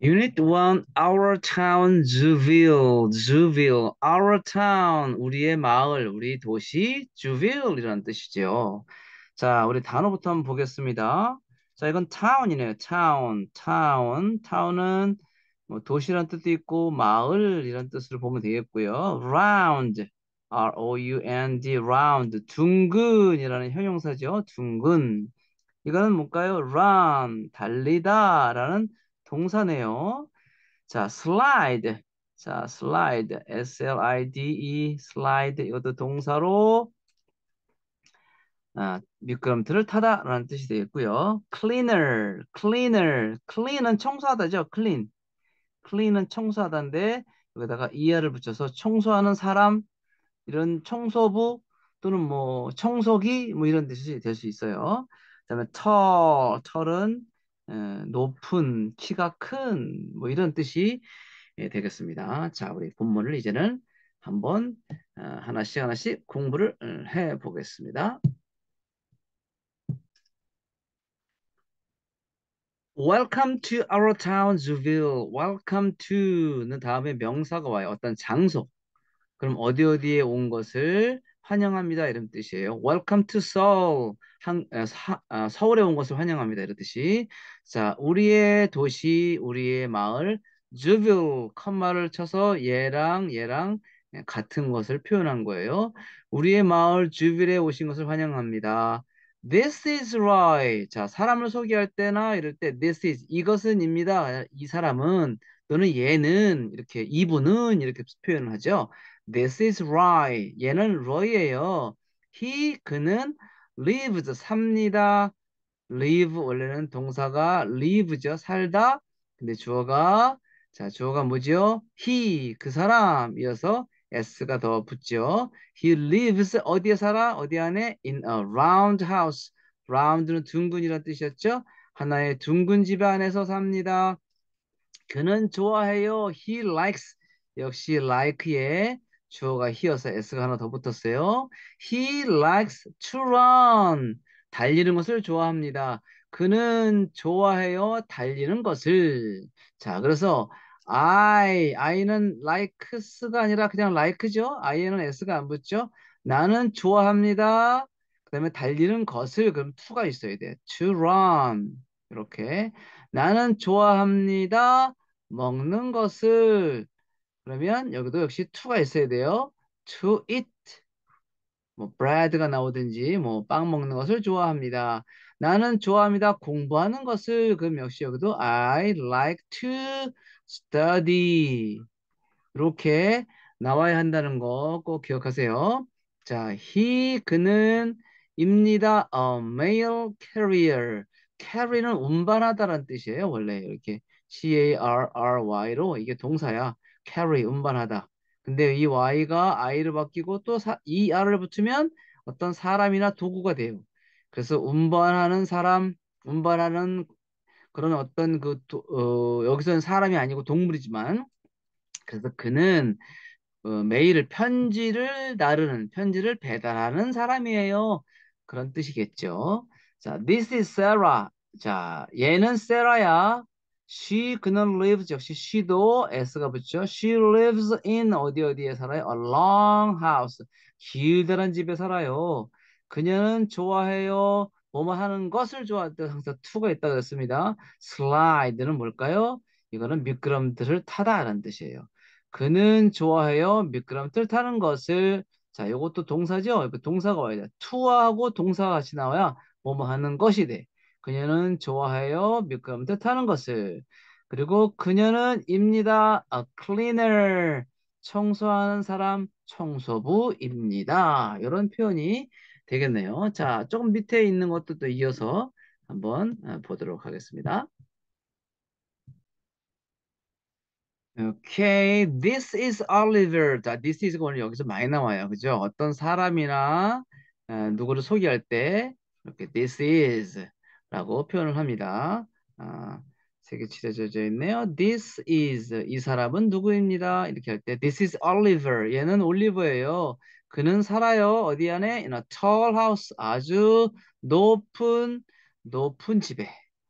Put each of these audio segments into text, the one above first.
Unit 1, Our Town, Juville, Juville, Our Town, 우리의 마을, 우리 도시, Juville이라는 뜻이죠. 자, 우리 단어부터 한번 보겠습니다. 자, 이건 town이네요. town, town, town은 뭐 도시란 뜻도 있고 마을이란 뜻으로 보면 되겠고요. round, r-o-u-n-d, round, 둥근이라는 형용사죠. 둥근. 이거는 뭘까요? run, 달리다라는 동사네요. 자, slide. 자, slide. S-L-I-D-E, slide. 이것도 동사로 아, 미끄럼틀을 타다라는 뜻이 되겠고요. cleaner, cleaner, clean은 청소하다죠. clean, clean은 청소하다인데 여기다가 er를 붙여서 청소하는 사람 이런 청소부 또는 뭐 청소기 뭐 이런 뜻이 될 수 있어요. 그다음에 tall, tall은 어, 높은, 키가 큰, 뭐 이런 뜻이 예, 되겠습니다. 자, 우리 본문을 이제는 한번 어, 하나씩 하나씩 공부를 어, 해 보겠습니다. 'Welcome to our town, z v i l l Welcome to'는 다음에 명사가 와요. 어떤 장소. 그럼 어디 어디에 온 것을 환영합니다 이런 뜻이에요. Welcome to Seoul. 한, 아, 사, 아, 서울에 온 것을 환영합니다 이런 뜻이. 자, 우리의 도시, 우리의 마을 주뷰 컴마를 쳐서 얘랑 얘랑 같은 것을 표현한 거예요. 우리의 마을 주빌에 오신 것을 환영합니다. This is right. 자, 사람을 소개할 때나 이럴 때 this is 이것은입니다. 이 사람은 또는 얘는 이렇게 이분은 이렇게 표현을 하죠. This is Roy. 얘는 Roy예요. He, 그는 lives, 삽니다. live, 원래는 동사가 live죠. 살다. 근데 주어가, 자, 주어가 뭐지요? He, 그 사람이어서 S가 더 붙죠. He lives, 어디에 살아? 어디 안에? In a round house. round는 둥근이라는 뜻이었죠. 하나의 둥근 집 안에서 삽니다. 그는 좋아해요. He likes. 역시 like에 주어가 히어서 s가 하나 더 붙었어요. He likes to run. 달리는 것을 좋아합니다. 그는 좋아해요. 달리는 것을. 자, 그래서 I, I는 likes가 아니라 그냥 like죠. I에는 s가 안 붙죠. 나는 좋아합니다. 그 다음에 달리는 것을 그럼 to가 있어야 돼. To run. 이렇게. 나는 좋아합니다. 먹는 것을 그러면 여기도 역시 to가 있어야 돼요. to eat. 뭐 bread가 나오든지 뭐 빵 먹는 것을 좋아합니다. 나는 좋아합니다. 공부하는 것을 그럼 역시 여기도 I like to study. 이렇게 나와야 한다는 거 꼭 기억하세요. 자, he 그는 입니다. A mail carrier. carry는 운반하다라는 뜻이에요. 원래 이렇게 C-A-R-R-Y로 이게 동사야. carry 운반하다. 근데 이 y가 i를 바뀌고 또 사, 이 r을 붙으면 어떤 사람이나 도구가 돼요. 그래서 운반하는 사람, 운반하는 그런 어떤 그 어, 여기서는 사람이 아니고 동물이지만 그래서 그는 어, 메일을 편지를 나르는 편지를 배달하는 사람이에요. 그런 뜻이겠죠. 자, this is Sarah. 자, 얘는 세라야. She 그는 lives 역시 she도 s가 붙죠. She lives in 어디 어디에 살아요? A long house. 길다란 집에 살아요. 그녀는 좋아해요. 뭐뭐 하는 것을 좋아할 때 항상 to가 있다고 했습니다. slide는 뭘까요? 이거는 미끄럼틀을 타다라는 뜻이에요. 그는 좋아해요. 미끄럼틀 타는 것을 자, 이것도 동사죠. 동사가 와야 돼. to하고 동사가 같이 나와야 뭐뭐 하는 것이 돼. 그녀는 좋아해요. 미끄럼틀 타는 것을. 그리고 그녀는 입니다. a cleaner. 청소하는 사람, 청소부입니다. 이런 표현이 되겠네요. 자, 조금 밑에 있는 것도 또 이어서 한번 아, 보도록 하겠습니다. o k a this is Oliver. 자, this i s 오늘 여기서 많이 나와요. 그죠? 어떤 사람이나 아, 누구를 소개할 때 이렇게 this is 라고 표현을 합니다. 아, 세이 칠해져져 있네요. This is 이 사람은 누구입니다. 이렇게 할 때 This is Oliver. 얘는 올리버예요. 그는 살아요. 어디 안에? In a tall house. 아주 높은 높은 집에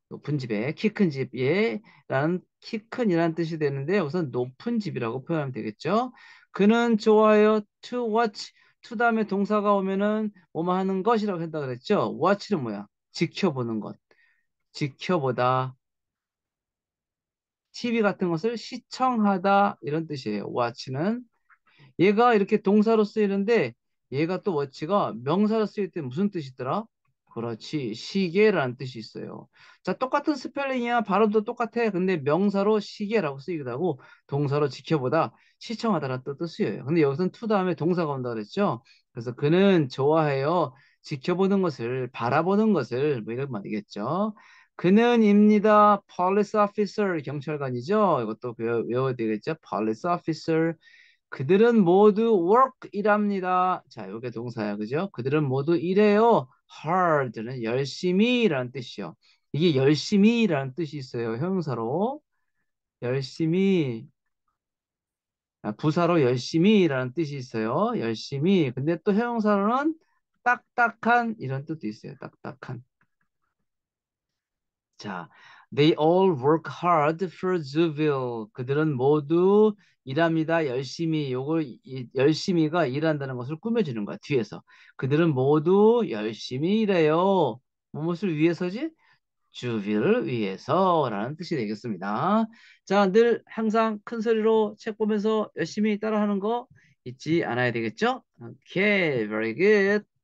높은 집에 키 큰 집에 라는 키큰이란 뜻이 되는데 우선 높은 집이라고 표현하면 되겠죠. 그는 좋아요. To watch. to 다음에 동사가 오면은 뭐뭐 하는 것이라고 했다 그랬죠. watch는 뭐야? 지켜보는 것. 지켜보다. TV 같은 것을 시청하다 이런 뜻이에요. watch는 얘가 이렇게 동사로 쓰이는데 얘가 또 watch가 명사로 쓰일 때 무슨 뜻이더라? 그렇지 시계라는 뜻이 있어요. 자 똑같은 스펠링이야 발음도 똑같아. 근데 명사로 시계라고 쓰이기도 하고 동사로 지켜보다 시청하다라는 뜻이에요 근데 여기서는 투 다음에 동사가 온다 그랬죠. 그래서 그는 좋아해요. 지켜보는 것을 바라보는 것을 뭐 이런 말이겠죠. 그는 입니다. police officer 경찰관이죠. 이것도 외워, 야 되겠죠. police officer 그들은 모두 work 일합니다. 자, 요게 동사야. 그죠? 그들은 모두 일해요. hard는 열심히라는 뜻이요. 이게 열심히라는 뜻이 있어요. 형용사로 열심히 아, 부사로 열심히라는 뜻이 있어요. 열심히. 근데 또 형용사로는 딱딱한 이런 뜻도 있어요. 딱딱한. 자, they all work hard for Juville. 그들은 모두 일합니다. 열심히 요걸 열심히가 일한다는 것을 꾸며주는 거야 뒤에서. 그들은 모두 열심히 일해요. 무엇을 위해서지? 주비를 위해서라는 뜻이 되겠습니다. 자, 늘 항상 큰 소리로 책 보면서 열심히 따라하는 거 잊지 않아야 되겠죠? 오케이, okay, very good.